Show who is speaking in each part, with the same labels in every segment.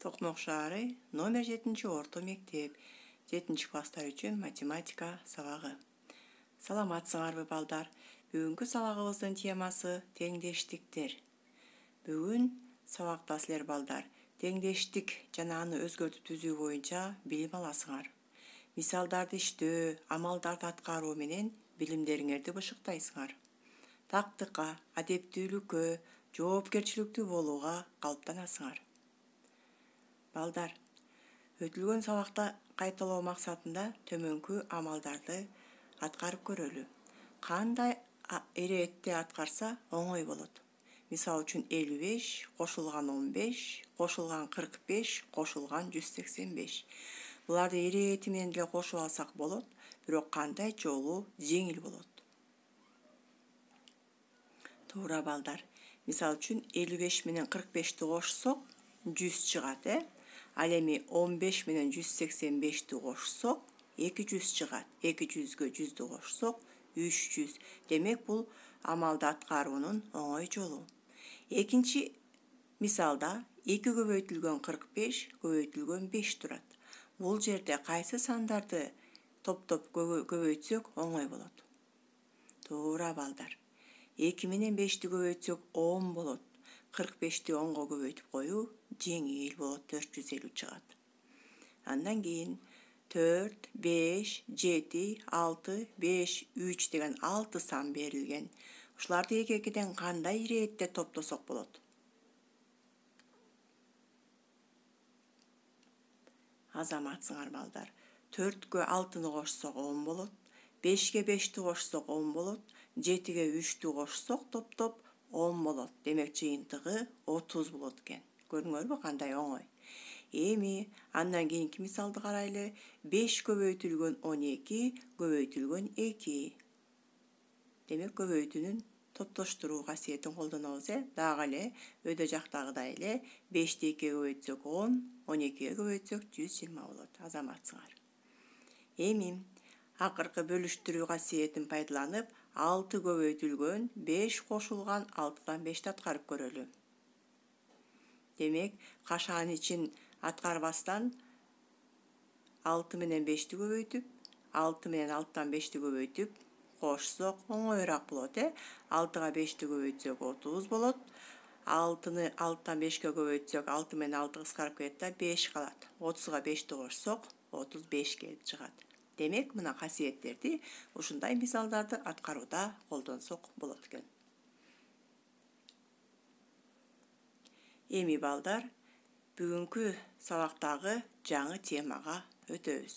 Speaker 1: токмок шаары номер жетинчи орто мектеп жетинчи класстар үчүн математика сабагы саламатсыңарбы балдар бүгүнкү сабагыбыздын темасы теңдештиктер бүгүн сабакта силер балдар теңдештик жана аны өзгөртүп түзүү боюнча билим аласыңар мисалдарды иштөө амалдарды аткаруу менен билимдериңерди бышыктайсыңар тактыкка адептүүлүккө жоопкерчиликтүү болууга калыптанасыңар балдар өтүлгөн сабакта кайталоо максатында төмөнкү амалдарды аткарып көрөлү кандай ирээтте аткарса оңой болот мисалы үчүн элүү беш кошулган он беш кошулган кырк беш кошулган жүз сексен беш буларды ирээти менен деле кошуп алсак болот бирок кандай жолу жеңил болот туура балдар мисалы үчүн элүү беш менен кырк бешти кошсок жүз чыгат э ал эми он беш менен жүз сексен бешти кошсок эки жүз чыгат эки жүзгө жүздү кошсок үч жүз демек бул амалды аткаруунун оңой жолу экинчи мисалда эки көбөйтүлгөн кырк беш көбөйтүлгөн беш турат бул жерде кайсы сандарды топтоп көбөйтсөк оңой болот туура балдар эки менен бешти көбөйтсөк он болот кырк бешти онго көбөйтүп коюу жеңил болот төрт жүз элүү чыгат андан кийин төрт беш жети алты беш үч деген алты сан берилген ушуларды эки экиден кандай ирээтте топтосок болот азаматсыңар балдар төрткө алтыны кошсок он болот бешке бешти кошсок он болот жетиге үчтү кошсок топтоп он болот демек жыйынтыгы отуз болот экен көрдүңөрбү кандай оңой эми андан кийинки мисалды карайлы беш көбөйтүлгөн он эки көбөйтүлгөн эки демек көбөйтүүнүн топтоштуруу касиетин колдонобуз э дагы эле өйдө жактагыдай эле бешти экиге көбөйтсөк он он экиге көбөйтсөк жүз жыйырма болот азаматсыңар эми акыркы бөлүштүрүү касиетин пайдаланып алты көбөйтүлгөн беш кошулган алтыдан бешти аткарып көрөлү демек кашанын ичин аткарбастан алты менен бешти көбөйтүп алты менен алтыдан бешти көбөйтүп кошсок оңоюраак болот э алтыга бешти көбөйтсөк отуз болот алтыны алтыдан бешке көбөйтсөк алты менен алты кыскарып кетет да беш калат отузга бешти кошсок отуз беш келип чыгат демек мына касиеттерди ушундай мисалдарды аткарууда колдонсок болот экен эми балдар бүгүнкү сабактагы жаңы темага өтөбүз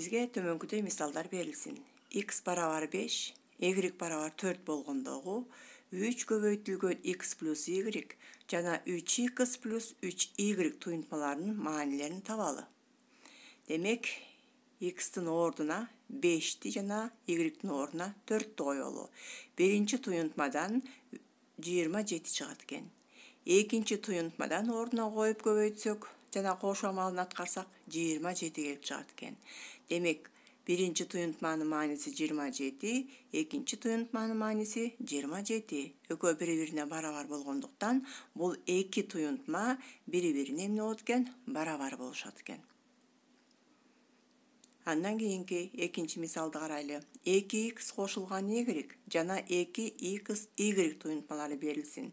Speaker 1: бизге төмөнкүдөй мисалдар берилсин x барабар беш y барабар төрт болгондогу үч көбөйтүлгөн x плюс y жана 3x плюс 3y туюнтмаларынын маанилерин табалы демек xтин ордуна 5ти жана y-тин ордуна 4ти коелу биринчи туюнтмадан 27 чыгат экен экинчи туюнтмадан ордуна қойып көбөйтсөк жана кошо амалын аткарсак 27 жети келип чыгат демек биринчи туюнтманын мааниси жыйырма жети экинчи туюнтманын мааниси жыйырма жети экөө бири бирине барабар болгондуктан бул эки туюнтма бири бирине эмне болот экен барабар болушат экен андан кийинки экинчи мисалды карайлы эки к кошулган игрик жана эки ик игрик туюнтмалары берилсин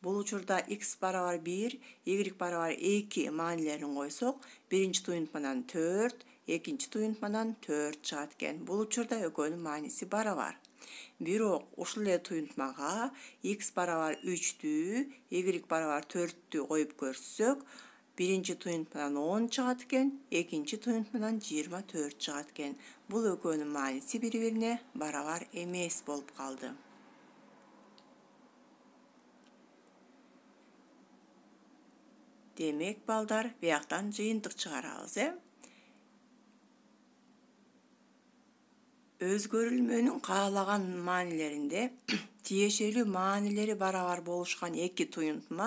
Speaker 1: бул учурда x барабар бир y барабар эки маанилерин койсок биринчи туюнтманан төрт экинчи туюнтмадан төрт чыгат экен бул учурда экөөнүн мааниси барабар бирок ушул эле туюнтмага x барабар үчтү y барабар төрттү коюп көрсөк биринчи туюнтмадан он чыгат экен экинчи туюнтмадан жыйырма төрт чыгат экен бул экөөнүн мааниси бири бирине барабар эмес болуп калды демек балдар бияктан жыйынтык чыгарабыз э өзгөрүлмөнүн каалаган маанилеринде тиешелүү маанилери барабар болушкан эки туюнтма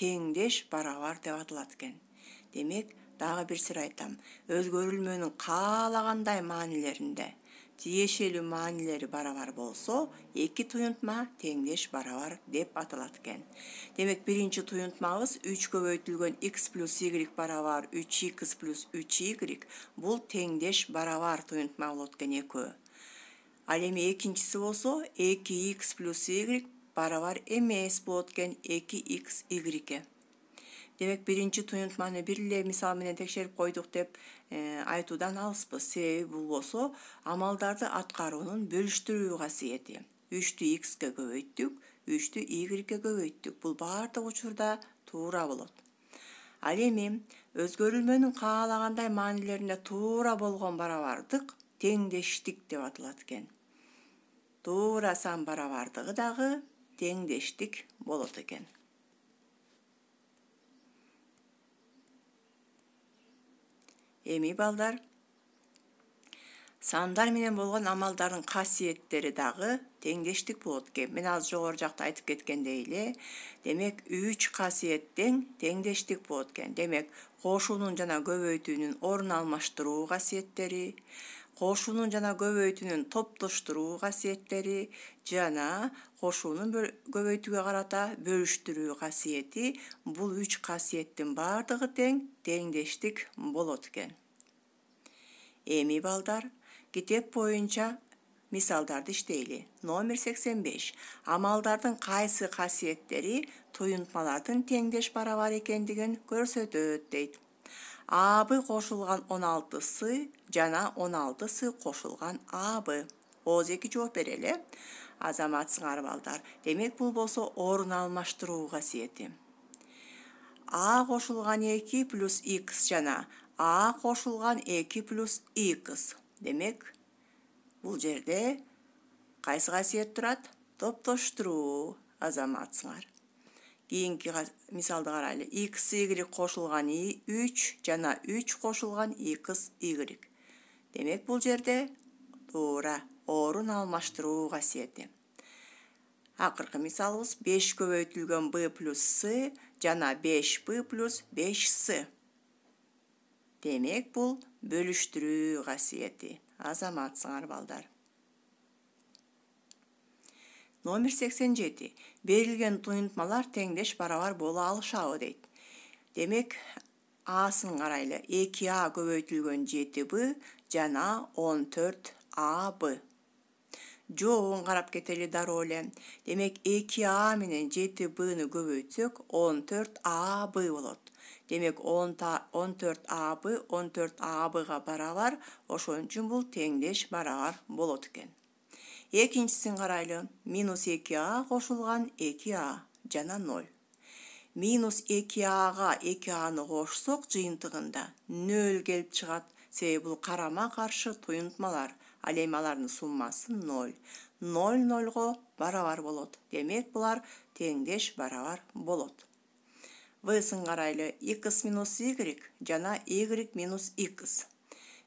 Speaker 1: теңдеш барабар деп аталат экен демек дагы бир сыр айтам өзгөрүлмөнүн каалагандай маанилеринде тиешелүү маанилери барабар болсо эки туюнтма теңдеш барабар деп аталат экен демек биринчи туюнтмабыз үч көбөйтүлгөн x плюс y барабар үч x плюс үч y бул теңдеш барабар туюнтма болот экен экөө ал эми экинчиси болсо эки x плюс y барабар эмес болот экен эки x y демек биринчи туюнтманы бир эле мисал менен текшерип койдук деп айтуудан алыспыз себеби бул болсо амалдарды аткаруунун бөлүштүрүү касиети үчтү икске көбөйттүк үчтү игрикке көбөйттүк бул баардык учурда туура болот ал эми өзгөрүлмөнүн каалагандай маанилерине туура болгон барабардык теңдештик деп аталат экен туура сан барабардыгы дагы теңдештик болот экен эми балдар сандар менен болгон амалдардын касиеттери дагы теңдештик болот экен мен азыр жогору жакта айтып кеткендей эле демек үч касиет тең теңдештик болот экен демек кошуунун жана көбөйтүүнүн орун алмаштыруу касиеттери кошуунун жана көбөйтүүнүн топтоштуруу касиеттери жана кошуунун көбөйтүүгө карата бөлүштүрүү касиети бул үч касиеттин баардыгы тең теңдештик болот экен эми балдар китеп боюнча мисалдарды иштейли номер сексен беш амалдардын кайсы касиеттери туюнтмалардын теңдеш барабар экендигин көрсөтөт дейт абы кошулган он алтысы жана 16-сы кошулган абы ооз эки жооп берели азамат сыңар балдар демек бул болсо орун алмаштыруу касиети а кошулган эки плюс икс жана а кошулган эки плюс икс демек бул жерде кайсы касиет турат топтоштуруу азаматсыңар кийинки мисалды карайлы x y кошулган 3 үч жана үч кошулган икс y демек бул жерде туура орун алмаштыруу касиети акыркы мисалыбыз беш көбөйтүлгөн б плюс с жана беш б плюс беш с демек бул бөлүштүрүү касиети азаматсыңар балдар номер сексен жети берилген туюнтмалар теңдеш барабар боло алышабы дейт демек асын карайлы эки а көбөйтүлгөн жети б жана он төрт а жообун карап кетели дароо эле демек эки а менен жети бны көбөйтсөк он төрт а болот демек он төрт а б он төрт а барабар ошон үчүн бул теңдеш барабар болот экен экинчисин карайлы минус эки a кошулган эки а жана ноль минус эки ага эки аны кошсок жыйынтыгында нөл келип чыгат себеби бул карама каршы туюнтмалар ал эми алардын суммасы ноль ноль нольго барабар болот демек булар теңдеш барабар болот всын карайлы x минус y жана y минус x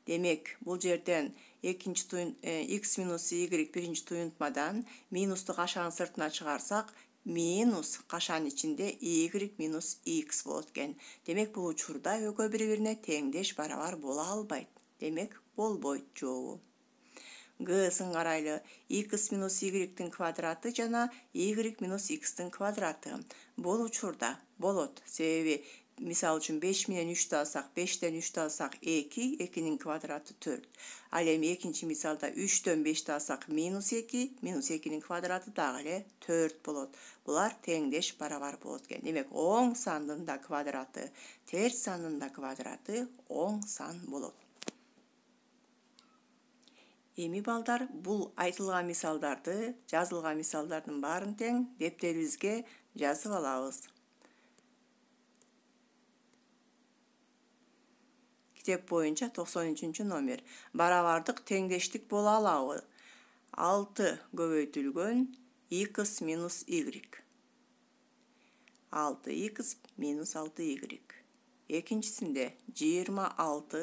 Speaker 1: демек бул жерден экинчи x э, минус y биринчи туюнтмадан минустук кашанын сыртына чыгарсак минус кашанын ичинде y минус x болот экен демек бул учурда экөө бири бирине теңдеш барабар боло албайт демек болбойт жообу гсын карайлы x минус игректин квадраты жана y минус xтин квадраты бул учурда болот себеби misal üçün 5 minən 3 alsaq, 5-dən 3 alsaq 2, 2-nin kvadratı 4. Aləm ikinci misalda 3-dən 5 alsaq minus 2, minus 2-nin kvadratı da elə 4 Бұлар Bunlar tengdeş barabar bolot. Demək, 10 sandın da kvadratı, ters sandın da kvadratı 10 san bolot. Эми балдар бұл айтылға мисалдарды, жазылға мисалдардың барын тең дептерибизге жазып алабыз. китеп боюнча 93 номер Баравардық теңдештик боло алабы 6 көбөйтүлгөн x минус y 6x минус 6y экинчисинде 26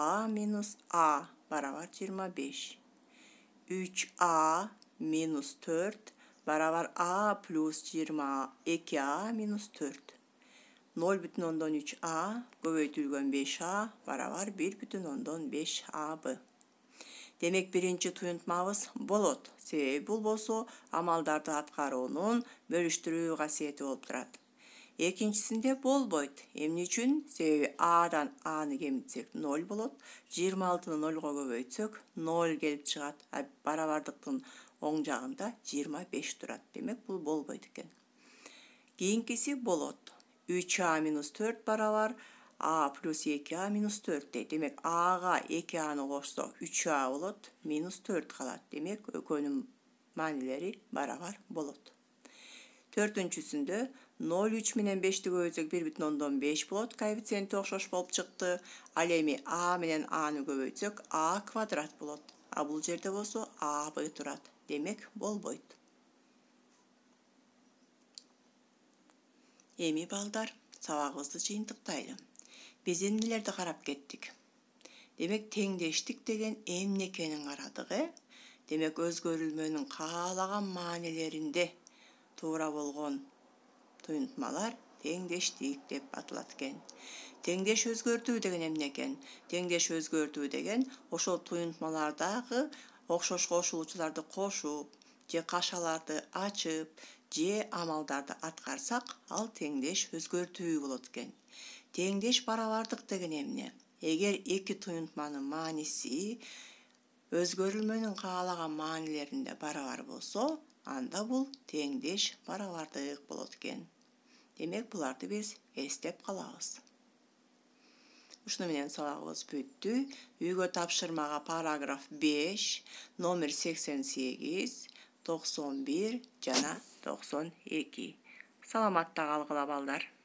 Speaker 1: a минус a барабар 25 3a минус 4 барабар a плюс 22a минус 4 ноль бүтүн ондон үч а көбөйтүлгөн беш а барабар бир бүтүн ондон беш а б демек биринчи туюнтмабыз болот себеби бул болсо амалдарды аткаруунун бөлүштүрүү касиети болуп турат экинчисинде болбойт эмне үчүн себеби адан аны кемитсек ноль болот жыйырма алтыны нольго көбөйтсөк ноль келип чыгат барабардыктын оң жагында жыйырма беш турат демек бул болбойт экен кийинкиси болот 3A 4 barabar. A плюс 2A 4 дейді. Демек, Аға 2 ны қоштық 3A олыд, минус 4 қалады. Демек, өкөнім мәнілері барабар болот. Төртіншісінде 0,3 менен 5-ті көбөтсек 1,5 болады. Коэффициенті оқшош болып шықты. Ал эми А менен Аны көбөтсек А квадрат болады. А бұл жерде болса, А б Демек, Демек, бойды. эми балдар сабагыбызды жыйынтыктайлы биз эмнелерди карап кеттик демек теңдештик деген эмне экенин карадык э демек өзгөрүлмөнүн каалаган маанилеринде туура болгон туюнтмалар теңдештик деп аталат экен теңдеш өзгөртүү деген эмне экен теңдеш өзгөртүү деген ошол туюнтмалардагы окшош кошулуучуларды кошуп же кашаларды ачып же амалдарды атқарсақ ал теңдеш өзгөртүү болот экен теңдеш барабардык деген эмне эгер эки туюнтманын мааниси өзгөрүлмөнүн каалаган маанилеринде барабар болсо анда бул теңдеш барабардык болот экен демек буларды биз эстеп калабыз ушуну менен сабагыбыз бүттү үйгө тапшырмага параграф 5 номер сегиз токсон бир жана токсон эки саламатта калгыла балдар